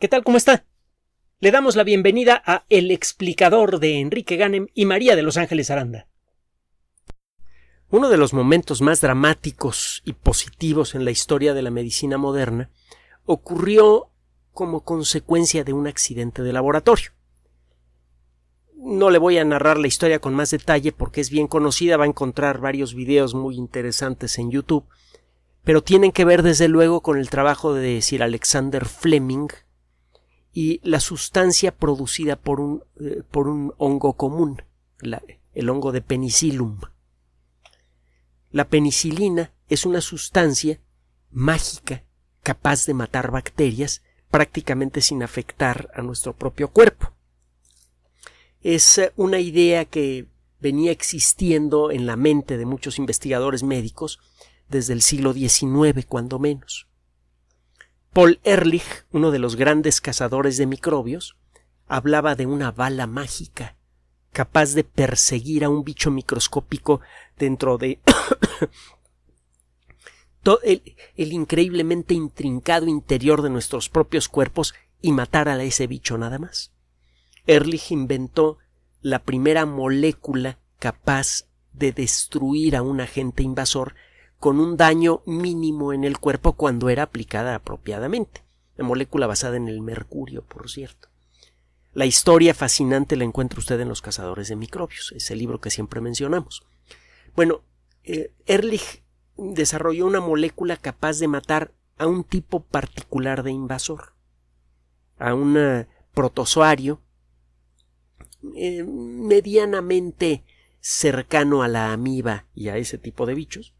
¿Qué tal? ¿Cómo está? Le damos la bienvenida a El explicador de Enrique Ganem y María de Los Ángeles Aranda. Uno de los momentos más dramáticos y positivos en la historia de la medicina moderna ocurrió como consecuencia de un accidente de laboratorio. No le voy a narrar la historia con más detalle porque es bien conocida, va a encontrar varios videos muy interesantes en YouTube, pero tienen que ver desde luego con el trabajo de Sir Alexander Fleming, y la sustancia producida por un, eh, por un hongo común, el hongo de penicillum. La penicilina es una sustancia mágica capaz de matar bacterias prácticamente sin afectar a nuestro propio cuerpo. Es eh, una idea que venía existiendo en la mente de muchos investigadores médicos desde el siglo XIX, cuando menos. Paul Ehrlich, uno de los grandes cazadores de microbios, hablaba de una bala mágica capaz de perseguir a un bicho microscópico dentro de todo el, increíblemente intrincado interior de nuestros propios cuerpos y matar a ese bicho nada más. Ehrlich inventó la primera molécula capaz de destruir a un agente invasor con un daño mínimo en el cuerpo cuando era aplicada apropiadamente. La molécula basada en el mercurio, por cierto. La historia fascinante la encuentra usted en Los Cazadores de Microbios, ese libro que siempre mencionamos. Bueno, eh, Ehrlich desarrolló una molécula capaz de matar a un tipo particular de invasor, a un eh, protozoario eh, medianamente cercano a la amiba y a ese tipo de bichos,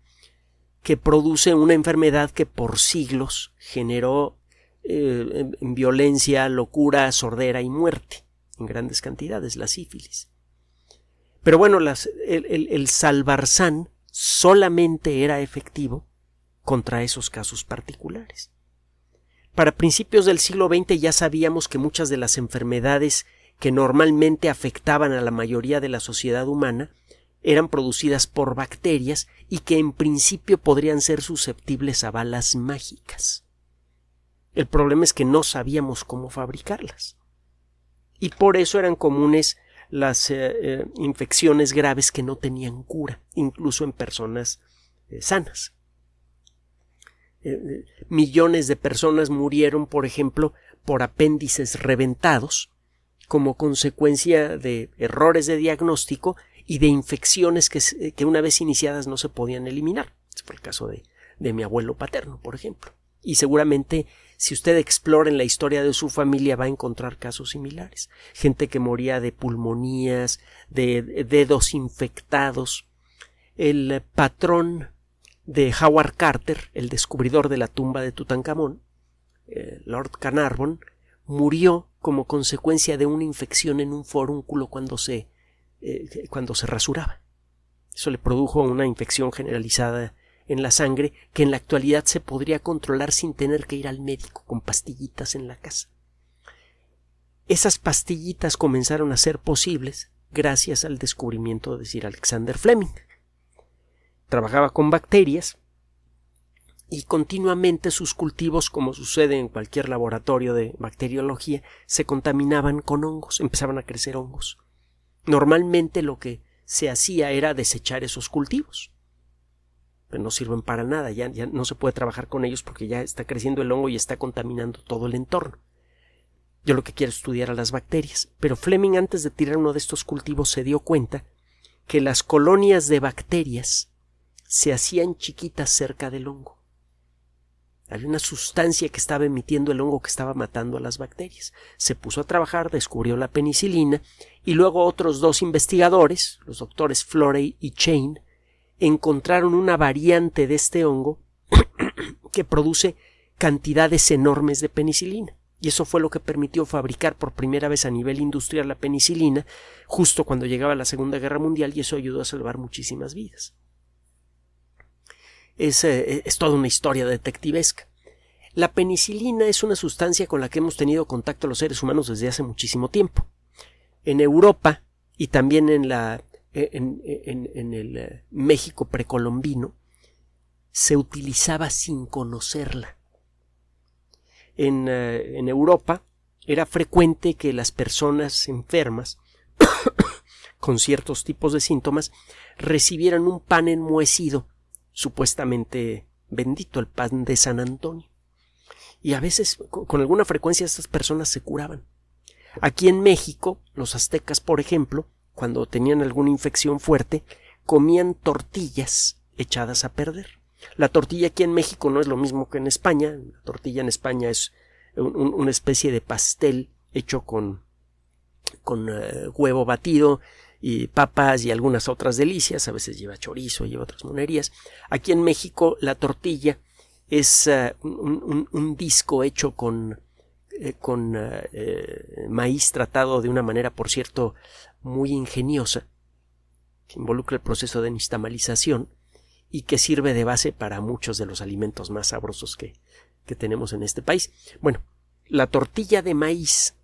que produce una enfermedad que por siglos generó eh, violencia, locura, sordera y muerte en grandes cantidades, la sífilis. Pero bueno, el, el, el solamente era efectivo contra esos casos particulares. Para principios del siglo XX ya sabíamos que muchas de las enfermedades que normalmente afectaban a la mayoría de la sociedad humana eran producidas por bacterias y que en principio podrían ser susceptibles a balas mágicas. El problema es que no sabíamos cómo fabricarlas. Y por eso eran comunes las eh, eh, infecciones graves que no tenían cura, incluso en personas eh, sanas. millones de personas murieron, por ejemplo, por apéndices reventados como consecuencia de errores de diagnóstico y de infecciones que, una vez iniciadas no se podían eliminar. Ese fue el caso de, mi abuelo paterno, por ejemplo. Y seguramente si usted explora en la historia de su familia va a encontrar casos similares. Gente que moría de pulmonías, de dedos infectados. El patrón de Howard Carter, el descubridor de la tumba de Tutankamón, eh, Lord Carnarvon, murió como consecuencia de una infección en un forúnculo cuando se eh, cuando se rasuraba. Eso le produjo una infección generalizada en la sangre que en la actualidad se podría controlar sin tener que ir al médico con pastillitas en la casa. Esas pastillitas comenzaron a ser posibles gracias al descubrimiento de Sir Alexander Fleming. Trabajaba con bacterias y continuamente sus cultivos, como sucede en cualquier laboratorio de bacteriología, se contaminaban con hongos, empezaban a crecer hongos. Normalmente lo que se hacía era desechar esos cultivos. Pero no sirven para nada, ya, no se puede trabajar con ellos porque ya está creciendo el hongo y está contaminando todo el entorno. Yo lo que quiero es estudiar a las bacterias. Pero Fleming antes de tirar uno de estos cultivos se dio cuenta que las colonias de bacterias se hacían chiquitas cerca del hongo. Había una sustancia que estaba emitiendo el hongo que estaba matando a las bacterias. Se puso a trabajar, descubrió la penicilina y luego otros dos investigadores, los doctores Florey y Chain, encontraron una variante de este hongo que produce cantidades enormes de penicilina. Y eso fue lo que permitió fabricar por primera vez a nivel industrial la penicilina justo cuando llegaba la Segunda Guerra Mundial y eso ayudó a salvar muchísimas vidas. Eh, es, toda una historia detectivesca. La penicilina es una sustancia con la que hemos tenido contacto los seres humanos desde hace muchísimo tiempo. En Europa y también en, la, e, e, en, el eh, México precolombino se utilizaba sin conocerla. En, eh, en Europa era frecuente que las personas enfermas con ciertos tipos de síntomas recibieran un pan enmohecido supuestamente bendito, el pan de San Antonio. Y a veces, con alguna frecuencia, estas personas se curaban. Aquí en México, los aztecas, por ejemplo, cuando tenían alguna infección fuerte, comían tortillas echadas a perder. La tortilla aquí en México no es lo mismo que en España. La tortilla en España es una especie de pastel hecho con, con eh, huevo batido, y papas y algunas otras delicias, a veces lleva chorizo, lleva otras monerías. Aquí en México la tortilla es eh, un, disco hecho con, eh, con eh, maíz tratado de una manera, por cierto, muy ingeniosa, que involucra el proceso de nistamalización y que sirve de base para muchos de los alimentos más sabrosos que, que tenemos en este país. Bueno, la tortilla de maíz,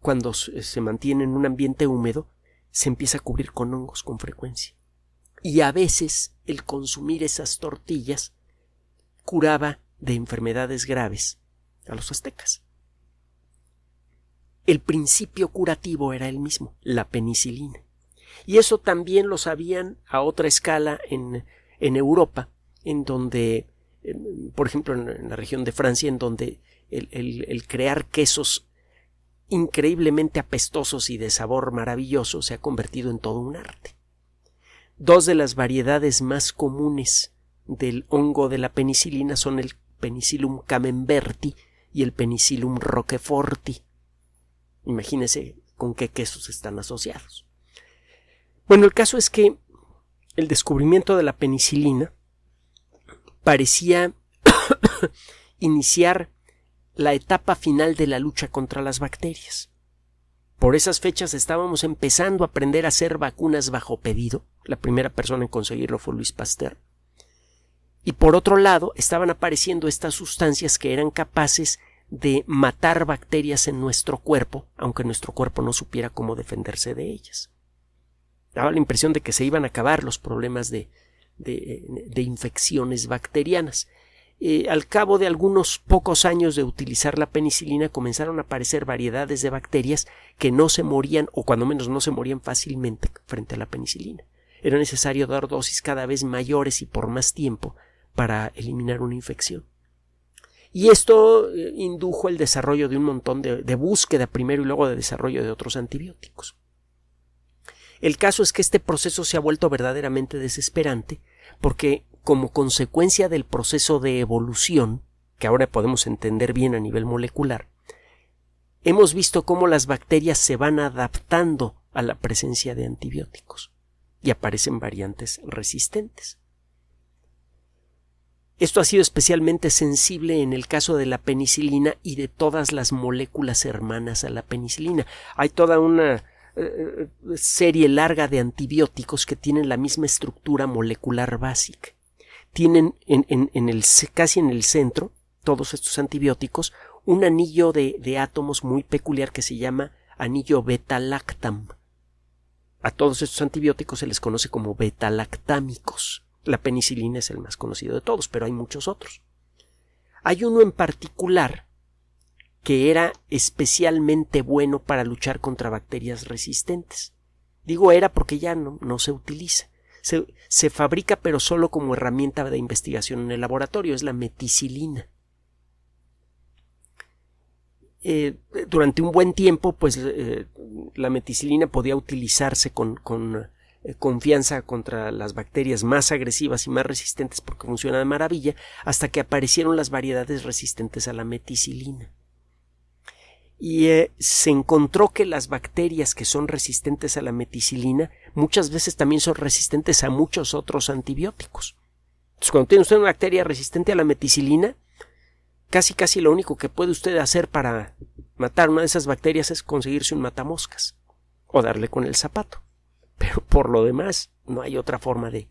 cuando se mantiene en un ambiente húmedo, se empieza a cubrir con hongos con frecuencia. Y a veces el consumir esas tortillas curaba de enfermedades graves a los aztecas. El principio curativo era el mismo, la penicilina. Y eso también lo sabían a otra escala en, Europa, en donde, eh, por ejemplo, en, la región de Francia, en donde el, el crear quesos increíblemente apestosos y de sabor maravilloso se ha convertido en todo un arte. Dos de las variedades más comunes del hongo de la penicilina son el penicilum camemberti y el penicilum roqueforti. Imagínense con qué quesos están asociados. Bueno, el caso es que el descubrimiento de la penicilina parecía iniciar la etapa final de la lucha contra las bacterias. Por esas fechas estábamos empezando a aprender a hacer vacunas bajo pedido. La primera persona en conseguirlo fue Luis Pasteur. Y por otro lado, estaban apareciendo estas sustancias que eran capaces de matar bacterias en nuestro cuerpo, aunque nuestro cuerpo no supiera cómo defenderse de ellas. Daba la impresión de que se iban a acabar los problemas de, de, eh, de infecciones bacterianas. Eh, al cabo de algunos pocos años de utilizar la penicilina comenzaron a aparecer variedades de bacterias que no se morían o cuando menos no se morían fácilmente frente a la penicilina. Era necesario dar dosis cada vez mayores y por más tiempo para eliminar una infección. Y esto eh, indujo el desarrollo de un montón de búsqueda primero y luego de desarrollo de otros antibióticos. El caso es que este proceso se ha vuelto verdaderamente desesperante porque como consecuencia del proceso de evolución, que ahora podemos entender bien a nivel molecular, hemos visto cómo las bacterias se van adaptando a la presencia de antibióticos y aparecen variantes resistentes. Esto ha sido especialmente sensible en el caso de la penicilina y de todas las moléculas hermanas a la penicilina. Hay toda una eh, eh, serie larga de antibióticos que tienen la misma estructura molecular básica tienen en, el, casi en el centro, todos estos antibióticos, un anillo de, átomos muy peculiar que se llama anillo beta-lactam. A todos estos antibióticos se les conoce como beta-lactámicos. La penicilina es el más conocido de todos, pero hay muchos otros. Hay uno en particular que era especialmente bueno para luchar contra bacterias resistentes. Digo era porque ya no se utiliza se, fabrica pero solo como herramienta de investigación en el laboratorio, es la meticilina. Eh, durante un buen tiempo, pues eh, la meticilina podía utilizarse con, eh, confianza contra las bacterias más agresivas y más resistentes porque funciona de maravilla, hasta que aparecieron las variedades resistentes a la meticilina y eh, se encontró que las bacterias que son resistentes a la meticilina muchas veces también son resistentes a muchos otros antibióticos. Entonces, cuando tiene usted una bacteria resistente a la meticilina, casi casi lo único que puede usted hacer para matar una de esas bacterias es conseguirse un matamoscas o darle con el zapato. Pero por lo demás, no hay otra forma de,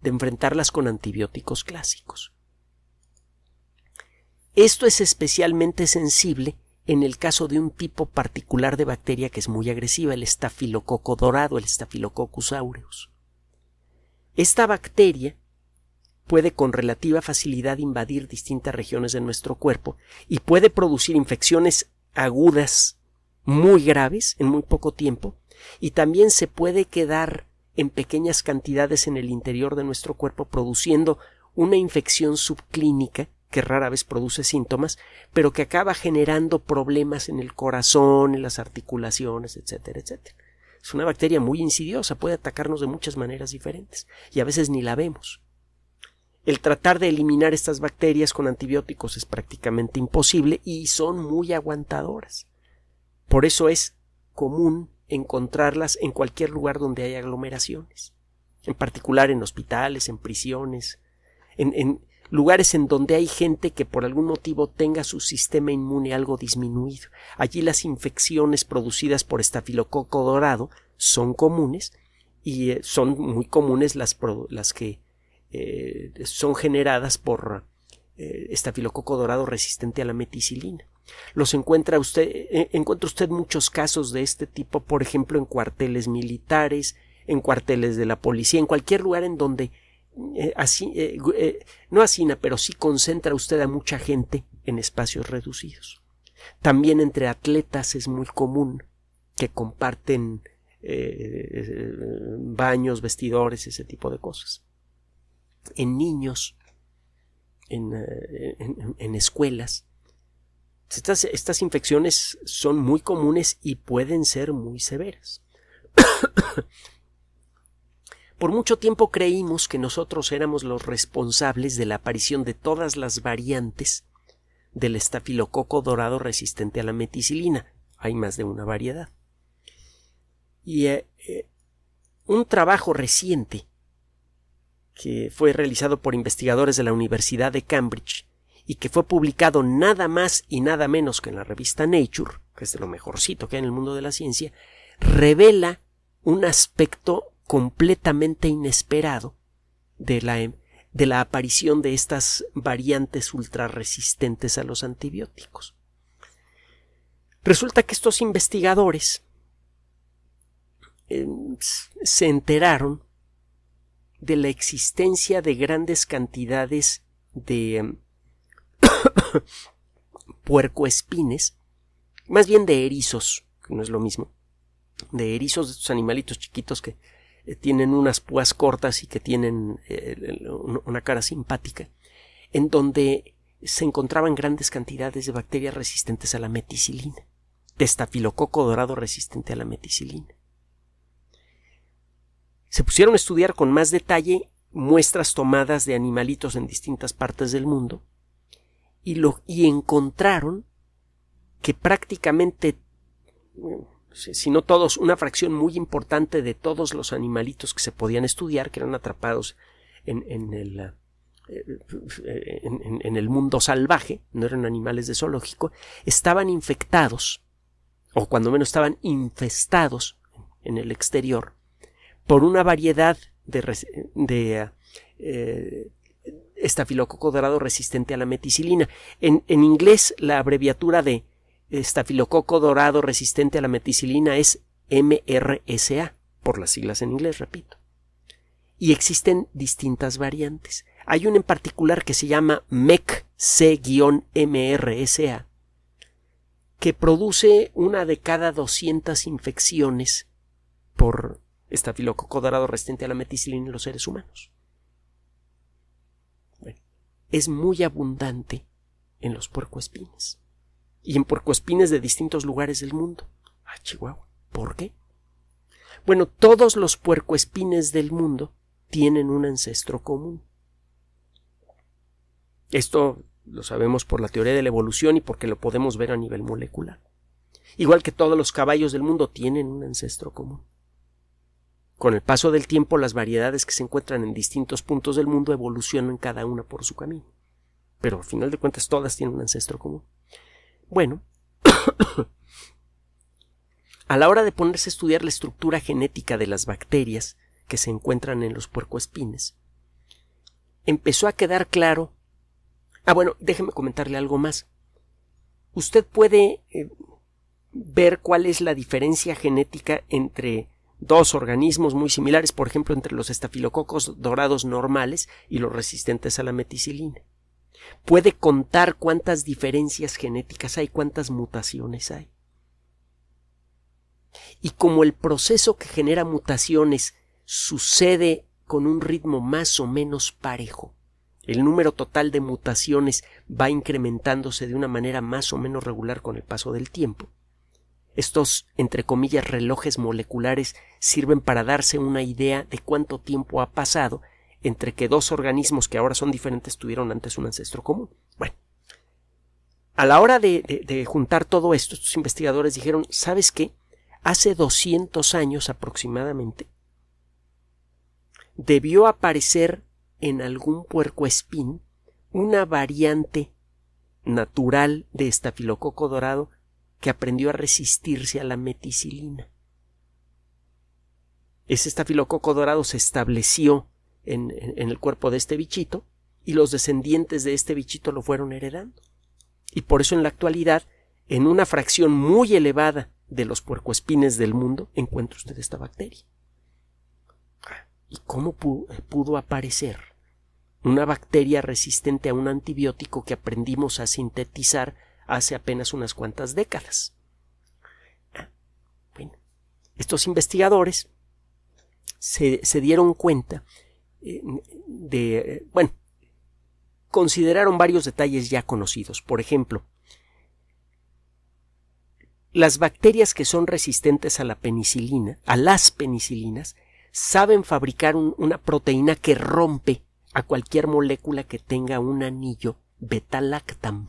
de enfrentarlas con antibióticos clásicos. Esto es especialmente sensible en el caso de un tipo particular de bacteria que es muy agresiva, el estafilococo dorado, el Staphylococcus aureus. Esta bacteria puede con relativa facilidad invadir distintas regiones de nuestro cuerpo y puede producir infecciones agudas muy graves en muy poco tiempo y también se puede quedar en pequeñas cantidades en el interior de nuestro cuerpo produciendo una infección subclínica que rara vez produce síntomas, pero que acaba generando problemas en el corazón, en las articulaciones, etcétera, etcétera. Es una bacteria muy insidiosa, puede atacarnos de muchas maneras diferentes y a veces ni la vemos. El tratar de eliminar estas bacterias con antibióticos es prácticamente imposible y son muy aguantadoras. Por eso es común encontrarlas en cualquier lugar donde hay aglomeraciones, en particular en hospitales, en prisiones, en, en, lugares en donde hay gente que por algún motivo tenga su sistema inmune algo disminuido. Allí las infecciones producidas por estafilococo dorado son comunes y eh, son muy comunes las, las que eh, son generadas por eh, estafilococo dorado resistente a la meticilina. Los encuentra usted, encuentra usted muchos casos de este tipo, por ejemplo, en cuarteles militares, en cuarteles de la policía, en cualquier lugar en donde eh, así, eh, eh, no hacina, pero sí concentra usted a mucha gente en espacios reducidos. También entre atletas es muy común que comparten baños, vestidores, ese tipo de cosas. En niños, en, escuelas, estas, estas, infecciones son muy comunes y pueden ser muy severas. Por mucho tiempo creímos que nosotros éramos los responsables de la aparición de todas las variantes del estafilococo dorado resistente a la meticilina. Hay más de una variedad. Y eh, eh, un trabajo reciente que fue realizado por investigadores de la Universidad de Cambridge y que fue publicado nada más y nada menos que en la revista Nature, que es de lo mejorcito que hay en el mundo de la ciencia, revela un aspecto completamente inesperado de la, em, de la aparición de estas variantes ultrarresistentes a los antibióticos. Resulta que estos investigadores em, se enteraron de la existencia de grandes cantidades de em, puercoespines, más bien de erizos, que no es lo mismo, de erizos de estos animalitos chiquitos que eh, tienen unas púas cortas y que tienen eh, una cara simpática, en donde se encontraban grandes cantidades de bacterias resistentes a la meticilina, testafilococo dorado resistente a la meticilina. Se pusieron a estudiar con más detalle muestras tomadas de animalitos en distintas partes del mundo y, lo, y encontraron que prácticamente si no todos, una fracción muy importante de todos los animalitos que se podían estudiar, que eran atrapados en, el, eh, en, el mundo salvaje, no eran animales de zoológico, estaban infectados, o cuando menos estaban infestados en el exterior, por una variedad de, de eh, resistente a la meticilina. En, en inglés, la abreviatura de estafilococo dorado resistente a la meticilina es MRSA, por las siglas en inglés, repito. Y existen distintas variantes. Hay una en particular que se llama MEC-C-MRSA, que produce una de cada 200 infecciones por estafilococo dorado resistente a la meticilina en los seres humanos. es muy abundante en los puercoespines y en puercoespines de distintos lugares del mundo. Ah, Chihuahua. ¿Por qué? Bueno, todos los puercoespines del mundo tienen un ancestro común. Esto lo sabemos por la teoría de la evolución y porque lo podemos ver a nivel molecular. Igual que todos los caballos del mundo tienen un ancestro común. Con el paso del tiempo, las variedades que se encuentran en distintos puntos del mundo evolucionan cada una por su camino. Pero al final de cuentas, todas tienen un ancestro común. Bueno, a la hora de ponerse a estudiar la estructura genética de las bacterias que se encuentran en los puercoespines, empezó a quedar claro. Ah, bueno, déjeme comentarle algo más. Usted puede eh, ver cuál es la diferencia genética entre dos organismos muy similares, por ejemplo, entre los estafilococos dorados normales y los resistentes a la meticilina. Puede contar cuántas diferencias genéticas hay, cuántas mutaciones hay. Y como el proceso que genera mutaciones sucede con un ritmo más o menos parejo, el número total de mutaciones va incrementándose de una manera más o menos regular con el paso del tiempo. Estos, entre comillas, relojes moleculares sirven para darse una idea de cuánto tiempo ha pasado entre que dos organismos que ahora son diferentes tuvieron antes un ancestro común. Bueno, a la hora de, juntar todo esto, estos investigadores dijeron, ¿sabes qué? Hace 200 años aproximadamente, debió aparecer en algún puerco espín una variante natural de estafilococo dorado que aprendió a resistirse a la meticilina. Ese estafilococo dorado se estableció en, el cuerpo de este bichito y los descendientes de este bichito lo fueron heredando. Y por eso en la actualidad, en una fracción muy elevada de los puercoespines del mundo, encuentra usted esta bacteria. ¿Y cómo pudo aparecer una bacteria resistente a un antibiótico que aprendimos a sintetizar hace apenas unas cuantas décadas? Ah, bueno, estos investigadores se dieron cuenta eh, eh, bueno, consideraron varios detalles ya conocidos. Por ejemplo, las bacterias que son resistentes a la penicilina, a las penicilinas, saben fabricar una proteína que rompe a cualquier molécula que tenga un anillo beta-lactam.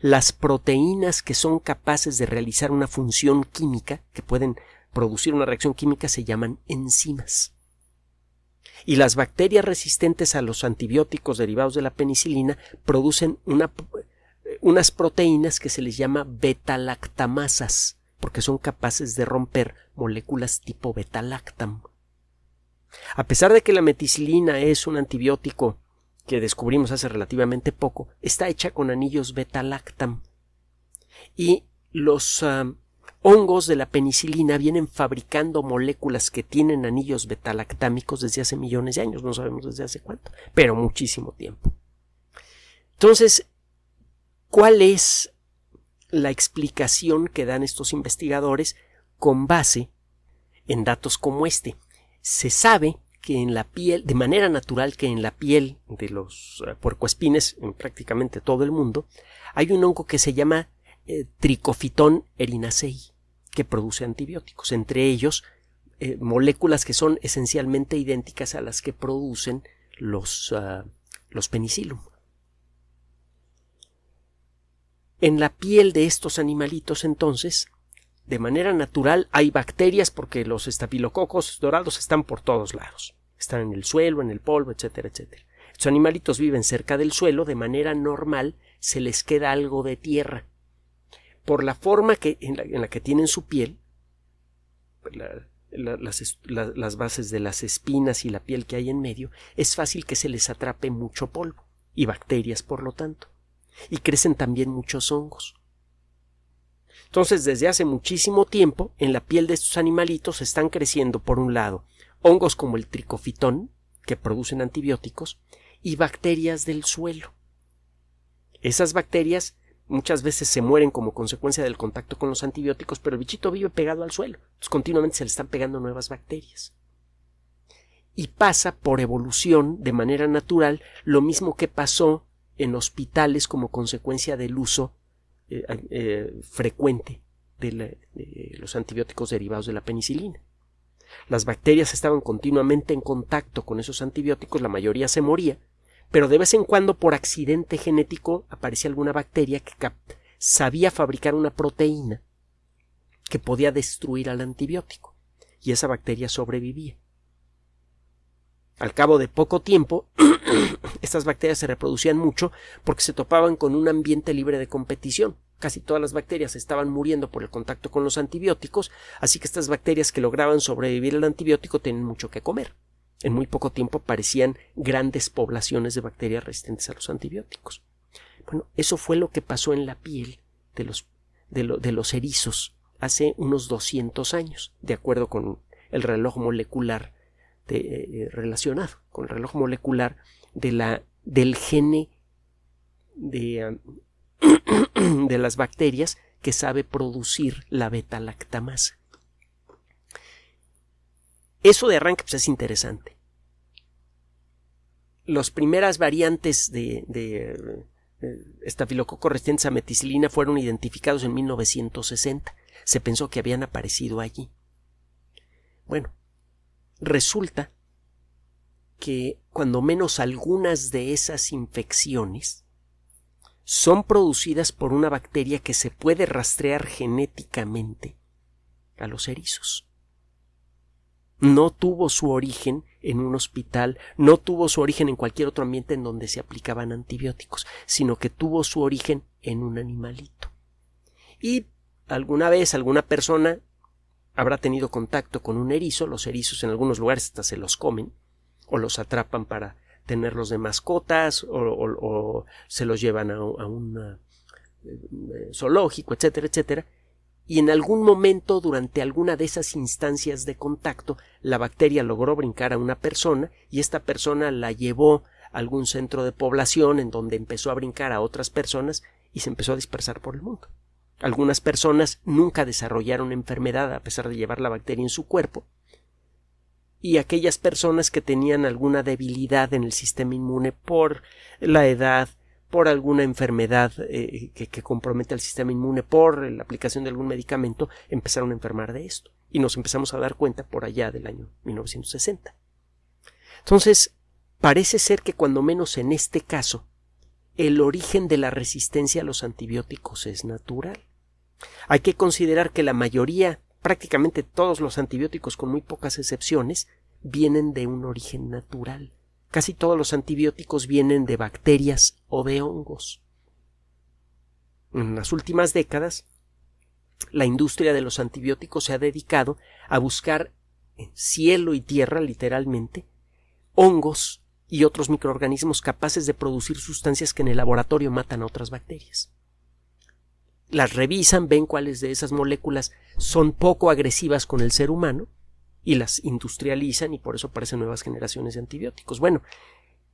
Las proteínas que son capaces de realizar una función química, que pueden producir una reacción química, se llaman enzimas y las bacterias resistentes a los antibióticos derivados de la penicilina producen eh, unas proteínas que se les llama betalactamasas, porque son capaces de romper moléculas tipo betalactam. A pesar de que la meticilina es un antibiótico que descubrimos hace relativamente poco, está hecha con anillos betalactam y los ah, hongos de la penicilina vienen fabricando moléculas que tienen anillos betalactámicos desde hace millones de años, no sabemos desde hace cuánto, pero muchísimo tiempo. Entonces, ¿cuál es la explicación que dan estos investigadores con base en datos como este? Se sabe que en la piel, de manera natural, que en la piel de los eh, puercoespines, en prácticamente todo el mundo, hay un hongo que se llama eh, Tricofitón erinacei que produce antibióticos, entre ellos eh, moléculas que son esencialmente idénticas a las que producen los, ah, los penicilum. En la piel de estos animalitos entonces, de manera natural hay bacterias porque los estapilococos dorados están por todos lados. Están en el suelo, en el polvo, etcétera, etcétera. Estos animalitos viven cerca del suelo, de manera normal se les queda algo de tierra por la forma que, en, la, que tienen su piel, pues, las, las bases de las espinas y la piel que hay en medio, es fácil que se les atrape mucho polvo y bacterias, por lo tanto, y crecen también muchos hongos. Entonces, desde hace muchísimo tiempo, en la piel de estos animalitos están creciendo, por un lado, hongos como el tricofitón, que producen antibióticos, y bacterias del suelo. Esas bacterias muchas veces se mueren como consecuencia del contacto con los antibióticos, pero el bichito vive pegado al suelo. Entonces, continuamente se le están pegando nuevas bacterias. Y pasa por evolución de manera natural lo mismo que pasó en hospitales como consecuencia del uso eh, eh, frecuente de los antibióticos derivados de la penicilina. Las bacterias estaban continuamente en contacto con esos antibióticos, la mayoría se moría, pero de vez en cuando por accidente genético aparecía alguna bacteria que sabía fabricar una proteína que podía destruir al antibiótico y esa bacteria sobrevivía. Al cabo de poco tiempo, estas bacterias se reproducían mucho porque se topaban con un ambiente libre de competición. Casi todas las bacterias estaban muriendo por el contacto con los antibióticos, así que estas bacterias que lograban sobrevivir al antibiótico tienen mucho que comer en muy poco tiempo aparecían grandes poblaciones de bacterias resistentes a los antibióticos. Bueno, eso fue lo que pasó en la piel de los, de, los erizos hace unos 200 años, de acuerdo con el reloj molecular eh, eh, relacionado, con el reloj molecular de la, del gene de, las bacterias que sabe producir la beta-lactamasa. Eso de arranque pues, es interesante las primeras variantes de, de, de eh, meticilina fueron identificados en 1960. Se pensó que habían aparecido allí. Bueno, resulta que cuando menos algunas de esas infecciones son producidas por una bacteria que se puede rastrear genéticamente a los erizos no tuvo su origen en un hospital, no tuvo su origen en cualquier otro ambiente en donde se aplicaban antibióticos, sino que tuvo su origen en un animalito. Y alguna vez alguna persona habrá tenido contacto con un erizo, los erizos en algunos lugares hasta se los comen o los atrapan para tenerlos de mascotas o, se los llevan a un eh, zoológico, etcétera, etcétera y en algún momento durante alguna de esas instancias de contacto la bacteria logró brincar a una persona y esta persona la llevó a algún centro de población en donde empezó a brincar a otras personas y se empezó a dispersar por el mundo. Algunas personas nunca desarrollaron enfermedad a pesar de llevar la bacteria en su cuerpo y aquellas personas que tenían alguna debilidad en el sistema inmune por la edad, por alguna enfermedad eh, que, que, compromete al sistema inmune, por la aplicación de algún medicamento, empezaron a enfermar de esto. Y nos empezamos a dar cuenta por allá del año 1960. Entonces, parece ser que cuando menos en este caso, el origen de la resistencia a los antibióticos es natural. Hay que considerar que la mayoría, prácticamente todos los antibióticos, con muy pocas excepciones, vienen de un origen natural Casi todos los antibióticos vienen de bacterias o de hongos. En las últimas décadas, la industria de los antibióticos se ha dedicado a buscar en cielo y tierra, literalmente, hongos y otros microorganismos capaces de producir sustancias que en el laboratorio matan a otras bacterias. Las revisan, ven cuáles de esas moléculas son poco agresivas con el ser humano y las industrializan y por eso aparecen nuevas generaciones de antibióticos. Bueno,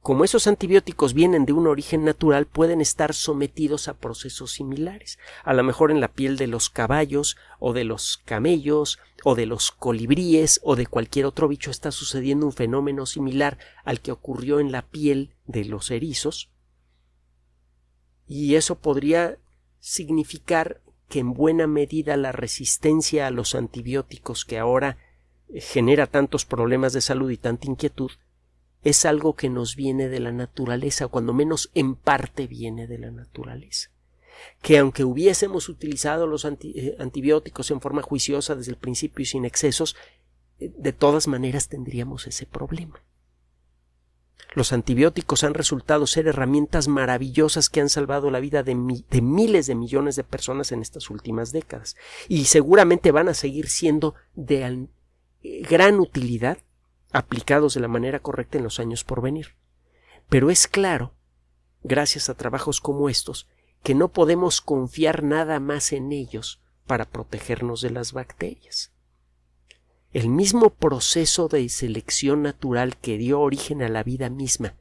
como esos antibióticos vienen de un origen natural, pueden estar sometidos a procesos similares, a lo mejor en la piel de los caballos o de los camellos o de los colibríes o de cualquier otro bicho está sucediendo un fenómeno similar al que ocurrió en la piel de los erizos. Y eso podría significar que en buena medida la resistencia a los antibióticos que ahora genera tantos problemas de salud y tanta inquietud, es algo que nos viene de la naturaleza, cuando menos en parte viene de la naturaleza. Que aunque hubiésemos utilizado los eh, antibióticos en forma juiciosa desde el principio y sin excesos, eh, de todas maneras tendríamos ese problema. Los antibióticos han resultado ser herramientas maravillosas que han salvado la vida de, de miles de millones de personas en estas últimas décadas y seguramente van a seguir siendo de, eh, gran utilidad aplicados de la manera correcta en los años por venir. Pero es claro, gracias a trabajos como estos, que no podemos confiar nada más en ellos para protegernos de las bacterias. El mismo proceso de selección natural que dio origen a la vida misma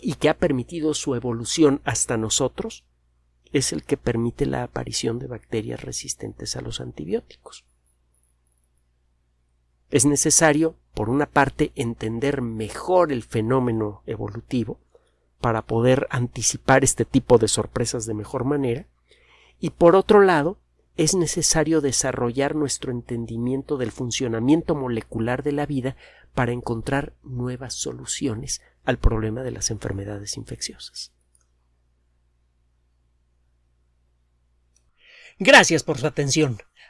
y que ha permitido su evolución hasta nosotros es el que permite la aparición de bacterias resistentes a los antibióticos es necesario, por una parte, entender mejor el fenómeno evolutivo para poder anticipar este tipo de sorpresas de mejor manera, y por otro lado, es necesario desarrollar nuestro entendimiento del funcionamiento molecular de la vida para encontrar nuevas soluciones al problema de las enfermedades infecciosas. Gracias por su atención